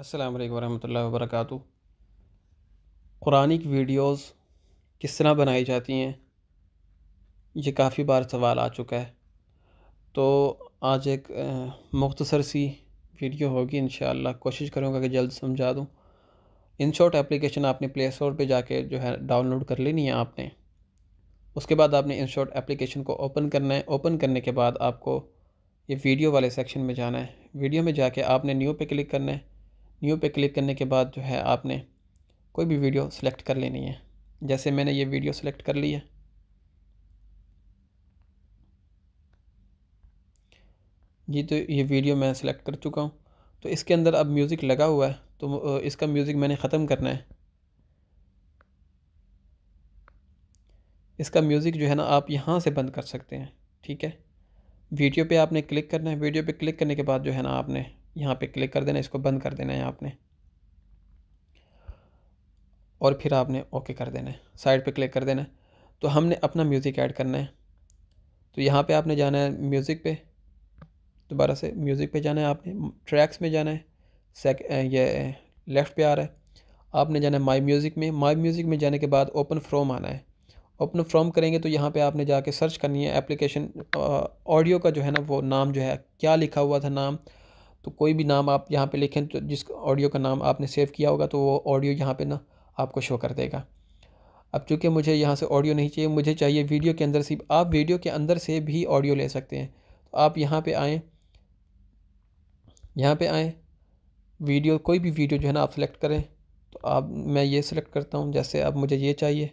अस्सलाम वालेकुम वरहमतुल्लाहि वबरकatuह कुरानिक वीडियोस किस तरह बनाई जाती हैं ये काफ़ी बार सवाल आ चुका है तो आज एक मुख्तसर सी वीडियो होगी इन कोशिश करूँगा कि जल्द समझा दूँ इन शॉर्ट एप्लीकेशन आपने प्ले स्टोर पर जाके जो है डाउनलोड कर लेनी है आपने उसके बाद आपने इन शॉर्ट एप्लीकेशन को ओपन करना है ओपन करने के बाद आपको ये वीडियो वाले सेक्शन में जाना है वीडियो में जाके आपने न्यू पे क्लिक करना है न्यू पे क्लिक करने के बाद जो है आपने कोई भी वीडियो सेलेक्ट कर लेनी है जैसे मैंने ये वीडियो सिलेक्ट कर ली है जी तो ये वीडियो मैं सिलेक्ट कर चुका हूँ तो इसके अंदर अब म्यूज़िक लगा हुआ है तो इसका म्यूज़िक मैंने ख़त्म करना है इसका म्यूज़िक जो है ना आप यहाँ से बंद कर सकते हैं ठीक है वीडियो पे आपने क्लिक करना है वीडियो पे क्लिक करने के बाद जो है ना आपने यहाँ पे क्लिक कर देना इसको बंद कर देना है आपने और फिर आपने ओके कर देना है साइड पे क्लिक कर देना है तो हमने अपना म्यूज़िक ऐड करना है तो यहाँ पे आपने जाना है म्यूज़िक पे दोबारा से म्यूज़िक पे जाना है आपने ट्रैक्स में जाना है सेक ये लेफ़्ट पे आ रहा है आपने जाना है माई म्यूज़िक में माई म्यूज़िक में जाने के बाद ओपन फ्रॉम आना है ओपन फ्रॉम करेंगे तो यहाँ पे आपने जाके सर्च करनी है एप्लीकेशन ऑडियो का जो है ना वो नाम जो है क्या लिखा हुआ था नाम तो कोई भी नाम आप यहाँ पे लिखें तो जिस ऑडियो का नाम आपने सेव किया होगा तो वो ऑडियो यहाँ पे ना आपको शो कर देगा अब चूँकि मुझे यहाँ से ऑडियो नहीं चाहिए मुझे चाहिए वीडियो के अंदर से आप वीडियो के अंदर से भी ऑडियो ले सकते हैं तो आप यहाँ पर आएँ यहाँ पर आएँ वीडियो कोई भी वीडियो जो है ना आप सेलेक्ट करें तो आप मैं ये सिलेक्ट करता हूँ जैसे अब मुझे ये चाहिए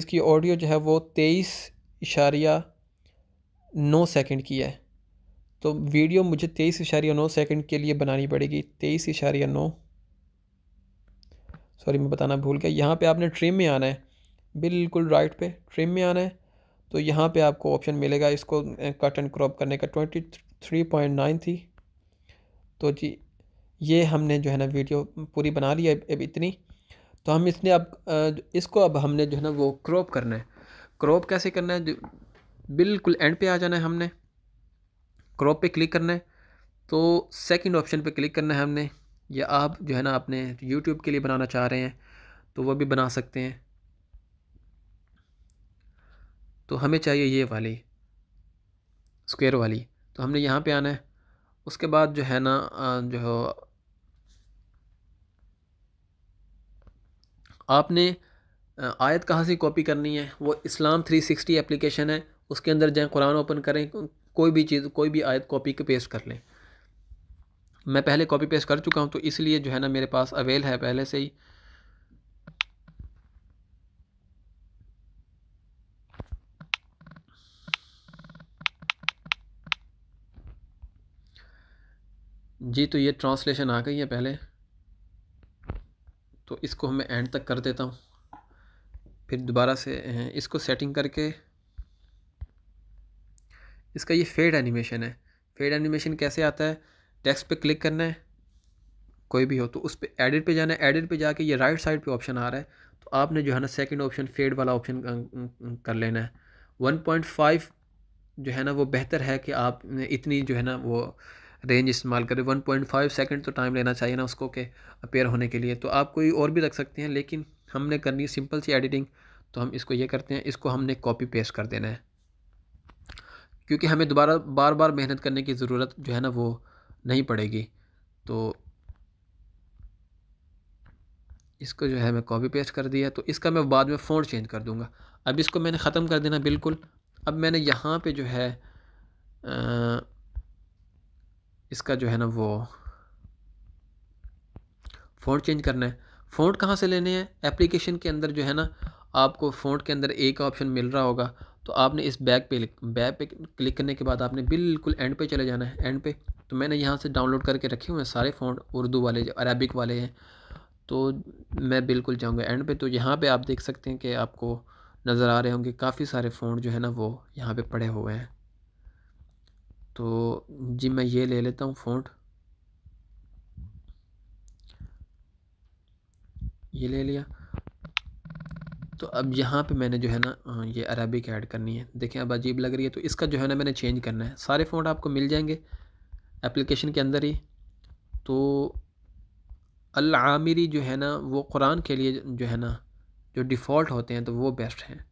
इसकी ऑडियो जो है वो तेईस इशारिया नौ सेकेंड की है तो वीडियो मुझे तेईस इशारिया नौ सेकेंड के लिए बनानी पड़ेगी तेईस इशारिया नौ सॉरी मैं बताना भूल गया यहाँ पे आपने ट्रिम में आना है बिल्कुल राइट पे ट्रिम में आना है तो यहाँ पे आपको ऑप्शन मिलेगा इसको कट एंड क्रॉप करने का ट्वेंटी थ्री पॉइंट नाइन थी तो जी ये हमने जो है ना वीडियो पूरी बना ली है अब इतनी तो हम इसने अब इसको अब हमने जो है ना वो क्रॉप करना है क्रॉप कैसे करना है बिल्कुल एंड पे आ जाना है हमने क्रॉप पे क्लिक करना है तो सेकंड ऑप्शन पे क्लिक करना है हमने या आप जो है ना आपने यूट्यूब के लिए बनाना चाह रहे हैं तो वह भी बना सकते हैं तो हमें चाहिए ये वाली स्क्वायर वाली तो हमने यहाँ पे आना है उसके बाद जो है ना जो आपने आयत कहाँ से कॉपी करनी है वो इस्लाम 360 एप्लीकेशन है उसके अंदर जाएँ कुरान ओपन करें कोई भी चीज़ कोई भी आयत कॉपी के पेस्ट कर लें मैं पहले कॉपी पेस्ट कर चुका हूँ तो इसलिए जो है ना मेरे पास अवेल है पहले से ही जी तो ये ट्रांसलेशन आ गई है पहले तो इसको मैं एंड तक कर देता हूँ फिर दोबारा से इसको सेटिंग करके इसका ये फेड एनिमेशन है फेड एनिमेशन कैसे आता है टेक्स्ट पे क्लिक करना है कोई भी हो तो उस पर एडिट पे जाना है एडिट पे जाके ये राइट साइड पे ऑप्शन आ रहा है तो आपने जो है ना सेकंड ऑप्शन फेड वाला ऑप्शन अं, अं, अं, कर लेना है 1.5 जो है ना वो बेहतर है कि आप इतनी जो है ना वो रेंज इस्तेमाल करें वन पॉइंट सेकेंड तो टाइम लेना चाहिए ना उसको के अपेयर होने के लिए तो आप कोई और भी रख सकते हैं लेकिन हमने करनी सिंपल सी एडिटिंग तो हम इसको ये करते हैं इसको हमने कॉपी पेस्ट कर देना है क्योंकि हमें दोबारा बार बार मेहनत करने की ज़रूरत जो है ना वो नहीं पड़ेगी तो इसको जो है मैं कॉपी पेस्ट कर दिया तो इसका मैं बाद में फ़ॉन्ट चेंज कर दूँगा अब इसको मैंने ख़त्म कर देना बिल्कुल अब मैंने यहाँ पे जो है आ, इसका जो है ना वो फ़ोन चेंज करना है फ़ोन कहाँ से लेने हैं एप्लीकेशन के अंदर जो है ना आपको फ़ोन के अंदर एक ऑप्शन मिल रहा होगा तो आपने इस बैग पे बैग पे क्लिक करने के बाद आपने बिल्कुल एंड पे चले जाना है एंड पे तो मैंने यहाँ से डाउनलोड करके रखे हुए हैं सारे फ़ॉन्ट उर्दू वाले अरबिक वाले हैं तो मैं बिल्कुल जाऊँगा एंड पे तो यहाँ पे आप देख सकते हैं कि आपको नज़र आ रहे होंगे काफ़ी सारे फ़ोन जो है ना वो यहाँ पर पड़े हुए हैं तो जी मैं ये ले लेता हूँ फ़ोन ये ले लिया तो अब यहाँ पे मैंने जो है ना ये अरबिक ऐड करनी है देखें अब अजीब लग रही है तो इसका जो है ना मैंने चेंज करना है सारे फ़ॉन्ट आपको मिल जाएंगे एप्लीकेशन के अंदर ही तो अल आमिरी जो है ना वो कुरान के लिए जो है ना जो डिफ़ॉल्ट होते हैं तो वो बेस्ट हैं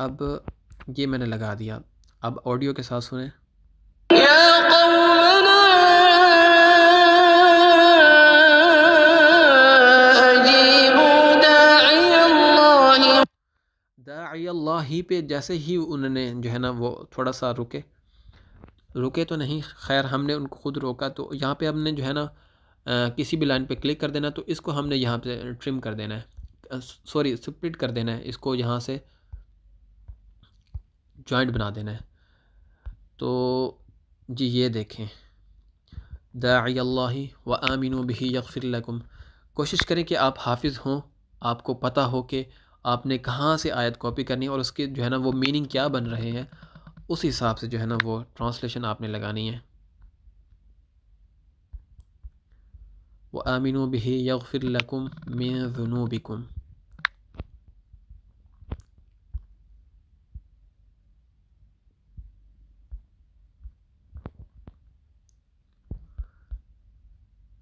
अब ये मैंने लगा दिया अब ऑडियो के साथ सुने ही पे जैसे ही उन्होंने जो है ना वो थोड़ा सा रुके रुके तो नहीं खैर हमने उनको खुद रोका तो यहाँ पे हमने जो है ना किसी भी लाइन पे क्लिक कर देना तो इसको हमने यहाँ पे ट्रिम कर देना है सॉरी स्प्लिट कर देना है इसको यहाँ से जॉइंट बना देना है तो जी ये देखें दाई व आमिन भी यकफ़िर कोशिश करें कि आप हाफिज़ हों आपको पता हो कि आपने कहाँ से आयत कॉपी करनी है और उसके जो है ना वो मीनिंग क्या बन रहे हैं उस हिसाब से जो है ना वो ट्रांसलेशन आपने लगानी है व आमिन बिही यफ़िर लकुम मैं जुनूबिकुम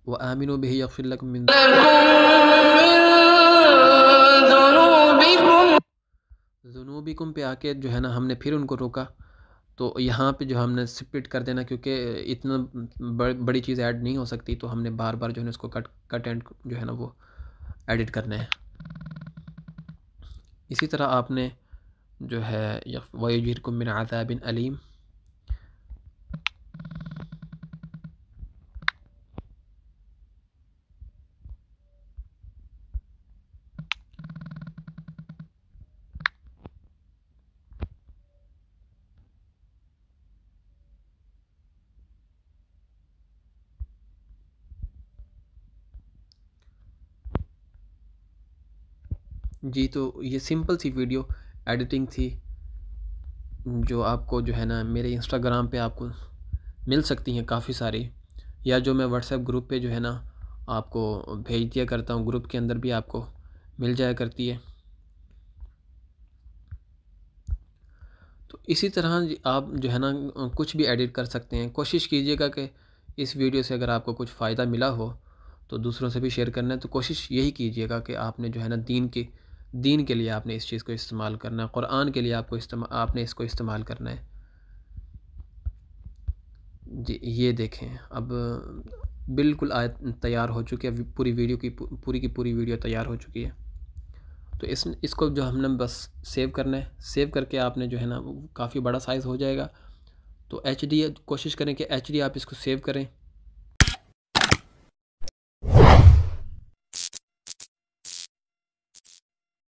व आमिन बिही यफ़िर लकुम मक्कुम पे आके जो है ना हमने फिर उनको रोका तो यहाँ पे जो हमने स्पिट कर देना क्योंकि इतना बड़ी चीज़ ऐड नहीं हो सकती तो हमने बार बार जो है उसको कट कट एंड जो है ना वो एडिट करना है इसी तरह आपने जो है वयुजर को आदाबिन अलीम जी तो ये सिंपल सी वीडियो एडिटिंग थी जो आपको जो है ना मेरे इंस्टाग्राम पे आपको मिल सकती हैं काफ़ी सारी या जो मैं व्हाट्सएप ग्रुप पे जो है ना आपको भेज दिया करता हूँ ग्रुप के अंदर भी आपको मिल जाया करती है तो इसी तरह आप जो है ना कुछ भी एडिट कर सकते हैं कोशिश कीजिएगा कि इस वीडियो से अगर आपको कुछ फ़ायदा मिला हो तो दूसरों से भी शेयर करना है तो कोशिश यही कीजिएगा कि आपने जो है ना दीन की दीन के लिए आपने इस चीज़ को इस्तेमाल करना है क़ुरान के लिए आपको आपने इसको इस्तेमाल करना है जी ये देखें अब बिल्कुल आयत तैयार हो चुकी है पूरी वीडियो की पूरी की पूरी वीडियो तैयार हो चुकी है तो इस इसको जो हमने बस सेव करना है सेव करके आपने जो है ना काफ़ी बड़ा साइज़ हो जाएगा तो एच कोशिश करें कि एच आप इसको सेव करें